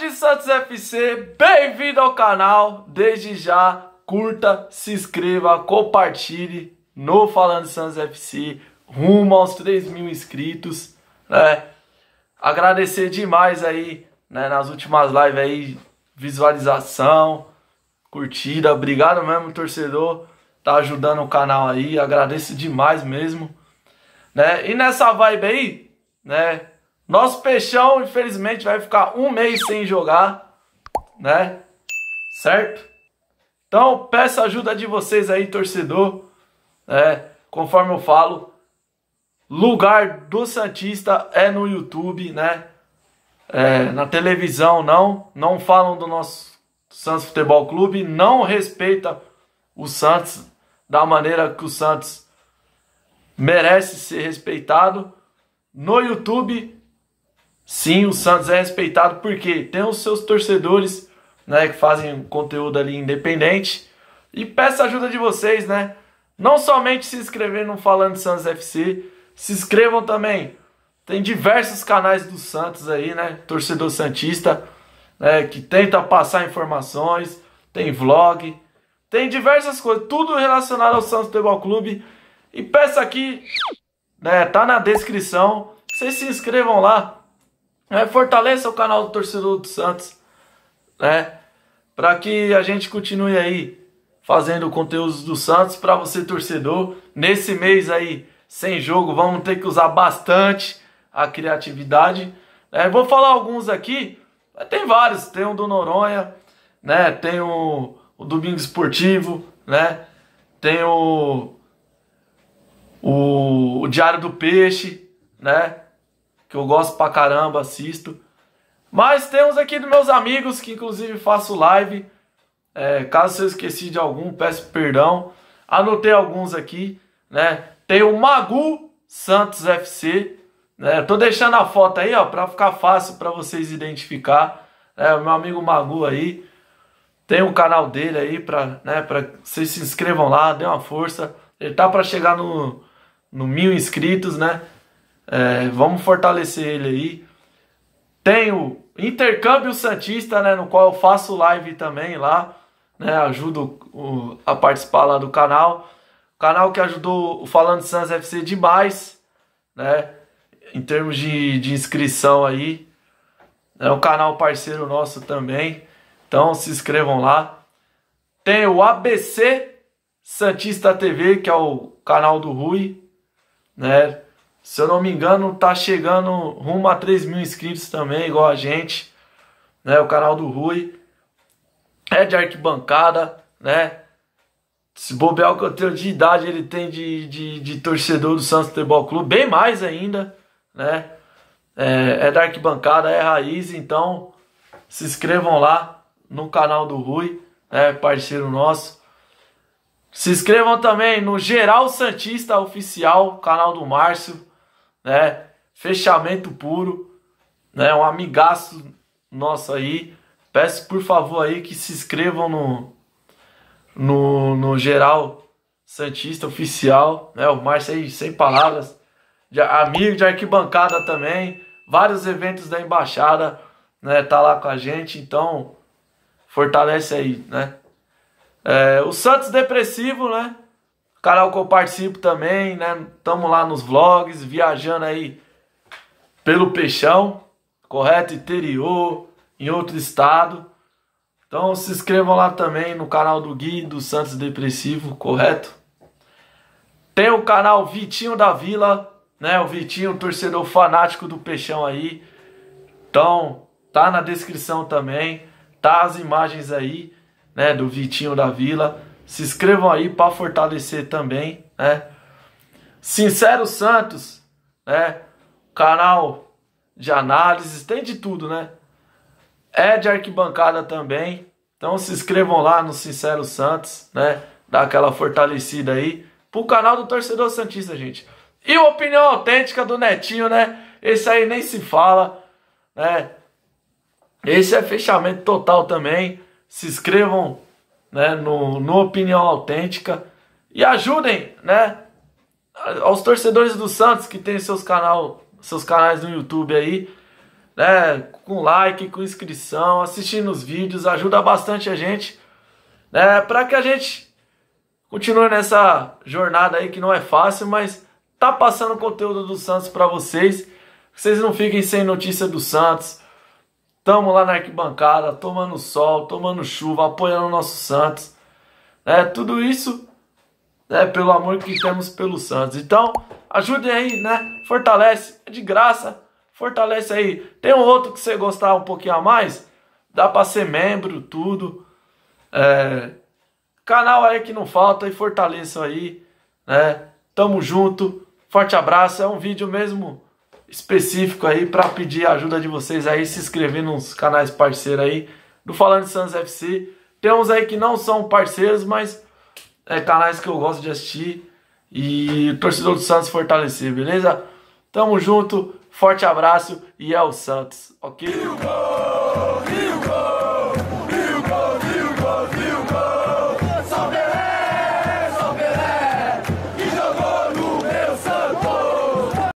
de Santos FC, bem-vindo ao canal. Desde já, curta, se inscreva, compartilhe no Falando Santos FC, rumo aos 3 mil inscritos, né? Agradecer demais aí, né, nas últimas lives aí, visualização, curtida, obrigado mesmo, torcedor, tá ajudando o canal aí, agradeço demais mesmo, né? E nessa vibe aí, né? Nosso peixão, infelizmente, vai ficar um mês sem jogar, né? Certo? Então, peço a ajuda de vocês aí, torcedor. Né? Conforme eu falo, lugar do Santista é no YouTube, né? É, na televisão, não. Não falam do nosso Santos Futebol Clube. Não respeita o Santos da maneira que o Santos merece ser respeitado. No YouTube, Sim, o Santos é respeitado porque tem os seus torcedores, né, que fazem um conteúdo ali independente. E peço a ajuda de vocês, né? Não somente se inscrever no Falando Santos FC, se inscrevam também. Tem diversos canais do Santos aí, né? Torcedor Santista, né, que tenta passar informações, tem vlog, tem diversas coisas, tudo relacionado ao Santos Futebol Clube. E peço aqui, né, tá na descrição, vocês se inscrevam lá é, fortaleça o canal do Torcedor do Santos, né? Para que a gente continue aí fazendo conteúdos do Santos para você torcedor. Nesse mês aí sem jogo, vamos ter que usar bastante a criatividade. É, vou falar alguns aqui, tem vários, tem o do Noronha, né? Tem o, o Domingo Esportivo, né? Tem o, o, o Diário do Peixe, né? que eu gosto pra caramba, assisto. Mas temos aqui dos meus amigos, que inclusive faço live. É, caso eu esqueci de algum, peço perdão. Anotei alguns aqui, né? Tem o Magu Santos FC, né? Tô deixando a foto aí, ó, para ficar fácil para vocês identificar. É, o meu amigo Magu aí tem o canal dele aí para, né, para vocês se inscrevam lá, dê uma força. Ele tá para chegar no no mil inscritos, né? É, vamos fortalecer ele aí. Tem o Intercâmbio Santista, né, no qual eu faço live também lá, né, ajudo o, a participar lá do canal. Canal que ajudou o Falando Sans FC demais, né, em termos de, de inscrição aí. É um canal parceiro nosso também, então se inscrevam lá. Tem o ABC Santista TV, que é o canal do Rui, né? Se eu não me engano, tá chegando rumo a 3 mil inscritos também, igual a gente. Né? O canal do Rui. É de arquibancada, né? Se bobear o que eu tenho de idade, ele tem de, de, de torcedor do Santos Futebol Clube. Bem mais ainda, né? É, é da arquibancada, é raiz. Então, se inscrevam lá no canal do Rui, né? Parceiro nosso. Se inscrevam também no Geral Santista Oficial, canal do Márcio né? Fechamento puro, né? Um amigaço nosso aí. Peço por favor aí que se inscrevam no no, no geral Santista oficial, né? O Márcio aí sem palavras, de, amigo de arquibancada também, vários eventos da embaixada, né? Tá lá com a gente, então fortalece aí, né? É, o Santos depressivo, né? canal que eu participo também, né? Estamos lá nos vlogs, viajando aí pelo Peixão, correto? Interior, em outro estado. Então se inscrevam lá também no canal do Gui, do Santos Depressivo, correto? Tem o canal Vitinho da Vila, né? O Vitinho, torcedor fanático do Peixão aí. Então, tá na descrição também, tá as imagens aí, né, do Vitinho da Vila. Se inscrevam aí para fortalecer também, né? Sincero Santos, né? Canal de análises, tem de tudo, né? É de arquibancada também. Então se inscrevam lá no Sincero Santos, né? Dá aquela fortalecida aí pro canal do Torcedor Santista, gente. E a opinião autêntica do Netinho, né? Esse aí nem se fala, né? Esse é fechamento total também. Se inscrevam né, no, no Opinião Autêntica. E ajudem, né, aos torcedores do Santos que tem seus, canal, seus canais no YouTube aí, né, com like, com inscrição, assistindo os vídeos, ajuda bastante a gente, né, para que a gente continue nessa jornada aí que não é fácil, mas tá passando conteúdo do Santos para vocês, vocês não fiquem sem notícia do Santos, Estamos lá na arquibancada, tomando sol, tomando chuva, apoiando o nosso Santos. Né? Tudo isso né, pelo amor que temos pelo Santos. Então, ajudem aí, né? Fortalece, é de graça. Fortalece aí. Tem um outro que você gostar um pouquinho a mais? Dá para ser membro, tudo. É... Canal aí que não falta e fortaleça aí, né? Tamo junto. Forte abraço. É um vídeo mesmo específico aí para pedir a ajuda de vocês aí, se inscrever nos canais parceiros aí do Falando Santos FC. Tem uns aí que não são parceiros, mas é canais que eu gosto de assistir e torcedor do Santos fortalecer, beleza? Tamo junto, forte abraço e é o Santos, ok? Rio Rio